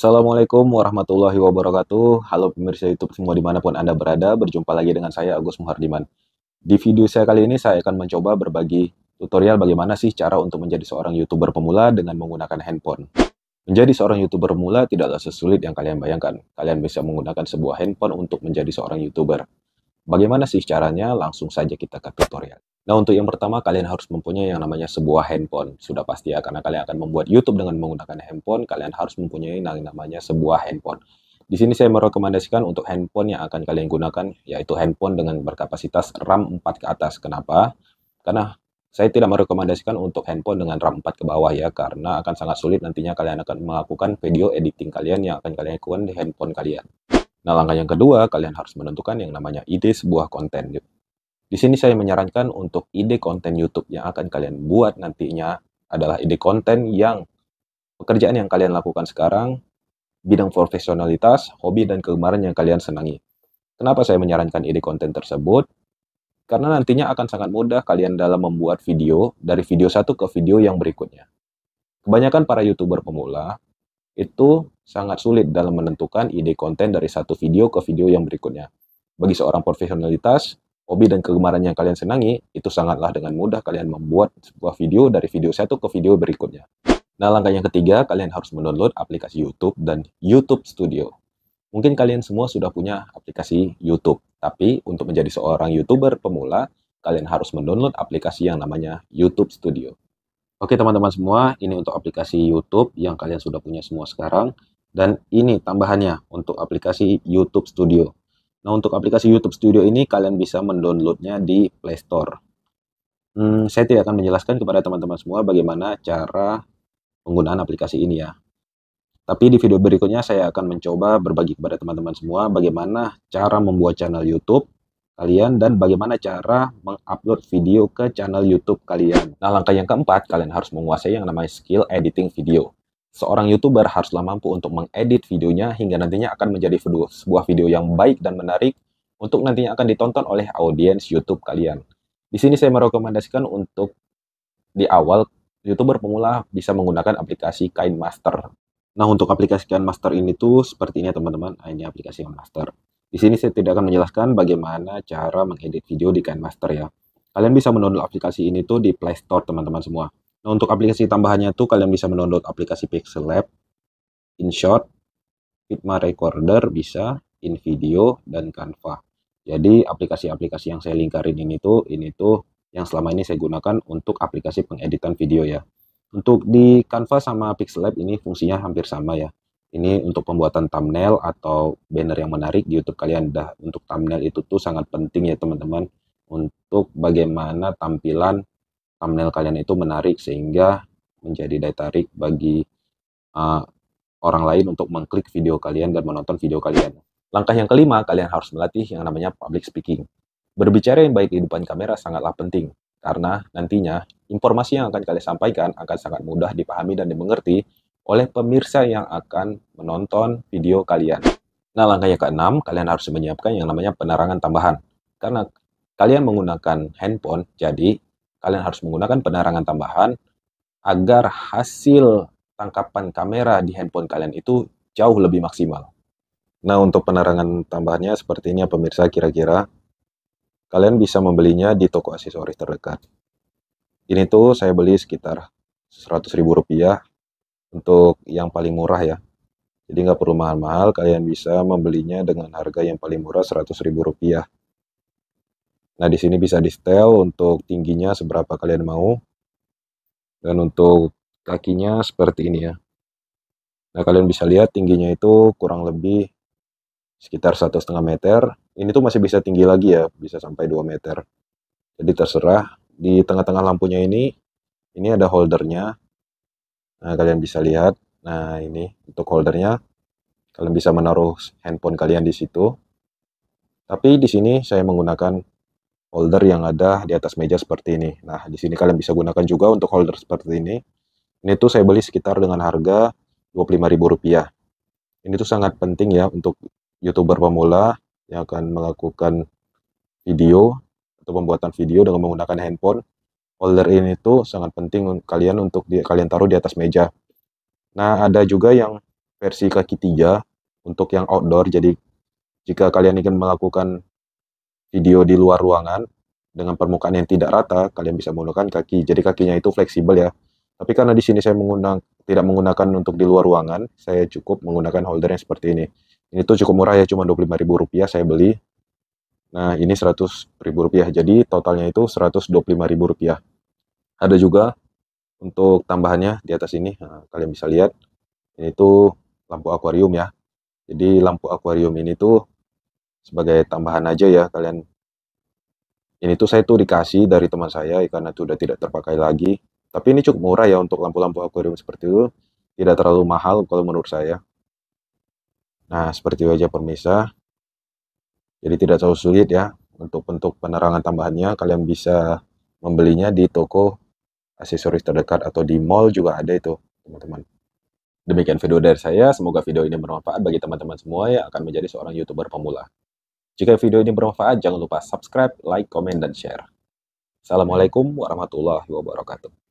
Assalamualaikum warahmatullahi wabarakatuh. Halo pemirsa YouTube semua dimanapun Anda berada, berjumpa lagi dengan saya Agus Muhardiman. Di video saya kali ini saya akan mencoba berbagi tutorial bagaimana sih cara untuk menjadi seorang YouTuber pemula dengan menggunakan handphone. Menjadi seorang YouTuber pemula tidaklah sesulit yang kalian bayangkan. Kalian bisa menggunakan sebuah handphone untuk menjadi seorang YouTuber. Bagaimana sih caranya? Langsung saja kita ke tutorial. Nah, untuk yang pertama, kalian harus mempunyai yang namanya sebuah handphone. Sudah pasti ya, karena kalian akan membuat YouTube dengan menggunakan handphone, kalian harus mempunyai yang namanya sebuah handphone. Di sini saya merekomendasikan untuk handphone yang akan kalian gunakan, yaitu handphone dengan berkapasitas RAM 4 ke atas. Kenapa? Karena saya tidak merekomendasikan untuk handphone dengan RAM 4 ke bawah ya, karena akan sangat sulit nantinya kalian akan melakukan video editing kalian yang akan kalian lakukan di handphone kalian. Nah, langkah yang kedua, kalian harus menentukan yang namanya ide sebuah konten. Gitu. Di sini saya menyarankan untuk ide konten YouTube yang akan kalian buat nantinya adalah ide konten yang pekerjaan yang kalian lakukan sekarang, bidang profesionalitas, hobi, dan kegemaran yang kalian senangi. Kenapa saya menyarankan ide konten tersebut? Karena nantinya akan sangat mudah kalian dalam membuat video dari video satu ke video yang berikutnya. Kebanyakan para YouTuber pemula itu sangat sulit dalam menentukan ide konten dari satu video ke video yang berikutnya. Bagi seorang profesionalitas, hobi dan kegemaran yang kalian senangi, itu sangatlah dengan mudah kalian membuat sebuah video dari video satu ke video berikutnya. Nah, langkah yang ketiga, kalian harus mendownload aplikasi YouTube dan YouTube Studio. Mungkin kalian semua sudah punya aplikasi YouTube, tapi untuk menjadi seorang YouTuber pemula, kalian harus mendownload aplikasi yang namanya YouTube Studio. Oke teman-teman semua, ini untuk aplikasi YouTube yang kalian sudah punya semua sekarang. Dan ini tambahannya untuk aplikasi YouTube Studio. Nah untuk aplikasi YouTube Studio ini kalian bisa mendownloadnya di Play Store. Hmm, saya tidak akan menjelaskan kepada teman-teman semua bagaimana cara penggunaan aplikasi ini ya. Tapi di video berikutnya saya akan mencoba berbagi kepada teman-teman semua bagaimana cara membuat channel YouTube kalian dan bagaimana cara mengupload video ke channel YouTube kalian. Nah, langkah yang keempat, kalian harus menguasai yang namanya skill editing video. Seorang YouTuber haruslah mampu untuk mengedit videonya hingga nantinya akan menjadi video, sebuah video yang baik dan menarik untuk nantinya akan ditonton oleh audiens YouTube kalian. Di sini saya merekomendasikan untuk di awal YouTuber pemula bisa menggunakan aplikasi KineMaster. Nah, untuk aplikasi KineMaster ini tuh seperti ini teman-teman. Nah, ini aplikasi KineMaster. Di sini saya tidak akan menjelaskan bagaimana cara mengedit video di Master ya. Kalian bisa mendownload aplikasi ini tuh di Play Store teman-teman semua. Nah untuk aplikasi tambahannya tuh kalian bisa mendownload aplikasi Pixel Lab, InShot, Figma Recorder bisa, InVideo, dan Canva. Jadi aplikasi-aplikasi yang saya lingkarin ini tuh, ini tuh yang selama ini saya gunakan untuk aplikasi pengeditan video ya. Untuk di Canva sama Pixel Lab ini fungsinya hampir sama ya. Ini untuk pembuatan thumbnail atau banner yang menarik di YouTube kalian. Dah untuk thumbnail itu tuh sangat penting ya teman-teman untuk bagaimana tampilan thumbnail kalian itu menarik sehingga menjadi daya tarik bagi uh, orang lain untuk mengklik video kalian dan menonton video kalian. Langkah yang kelima, kalian harus melatih yang namanya public speaking. Berbicara yang baik di depan kamera sangatlah penting, karena nantinya informasi yang akan kalian sampaikan akan sangat mudah dipahami dan dimengerti oleh pemirsa yang akan menonton video kalian. Nah, langkah yang keenam, kalian harus menyiapkan yang namanya penerangan tambahan. Karena kalian menggunakan handphone, jadi kalian harus menggunakan penerangan tambahan agar hasil tangkapan kamera di handphone kalian itu jauh lebih maksimal. Nah, untuk penerangan tambahannya seperti ini ya pemirsa kira-kira. Kalian bisa membelinya di toko aksesoris terdekat. Ini tuh saya beli sekitar 100.000 rupiah untuk yang paling murah ya. Jadi nggak perlu mahal-mahal, kalian bisa membelinya dengan harga yang paling murah Rp100.000. Nah, di sini bisa di setel untuk tingginya seberapa kalian mau. Dan untuk kakinya seperti ini ya. Nah, kalian bisa lihat tingginya itu kurang lebih sekitar satu setengah meter. Ini tuh masih bisa tinggi lagi ya, bisa sampai 2 meter. Jadi terserah. Di tengah-tengah lampunya ini, ini ada holdernya Nah, kalian bisa lihat. Nah, ini untuk holdernya. Kalian bisa menaruh handphone kalian di situ. Tapi di sini saya menggunakan holder yang ada di atas meja seperti ini. Nah, di sini kalian bisa gunakan juga untuk holder seperti ini. Ini tuh saya beli sekitar dengan harga Rp25.000. Ini tuh sangat penting ya untuk YouTuber pemula yang akan melakukan video atau pembuatan video dengan menggunakan handphone Folder ini tuh sangat penting kalian untuk di, kalian taruh di atas meja. Nah, ada juga yang versi kaki tiga untuk yang outdoor. Jadi jika kalian ingin melakukan video di luar ruangan dengan permukaan yang tidak rata, kalian bisa menggunakan kaki. Jadi kakinya itu fleksibel ya. Tapi karena di sini saya menggunakan tidak menggunakan untuk di luar ruangan, saya cukup menggunakan holder yang seperti ini. Ini tuh cukup murah ya, cuma Rp25.000 saya beli. Nah, ini Rp100.000. Jadi totalnya itu Rp125.000 ada juga untuk tambahannya di atas ini nah, kalian bisa lihat ini tuh lampu akuarium ya jadi lampu akuarium ini tuh sebagai tambahan aja ya kalian ini tuh saya tuh dikasih dari teman saya karena tuh udah tidak terpakai lagi tapi ini cukup murah ya untuk lampu-lampu akuarium seperti itu tidak terlalu mahal kalau menurut saya nah seperti itu aja permisa jadi tidak terlalu sulit ya untuk bentuk penerangan tambahannya kalian bisa membelinya di toko aksesoris terdekat atau di mall juga ada itu, teman-teman. Demikian video dari saya, semoga video ini bermanfaat bagi teman-teman semua yang akan menjadi seorang YouTuber pemula. Jika video ini bermanfaat, jangan lupa subscribe, like, komen, dan share. Assalamualaikum warahmatullahi wabarakatuh.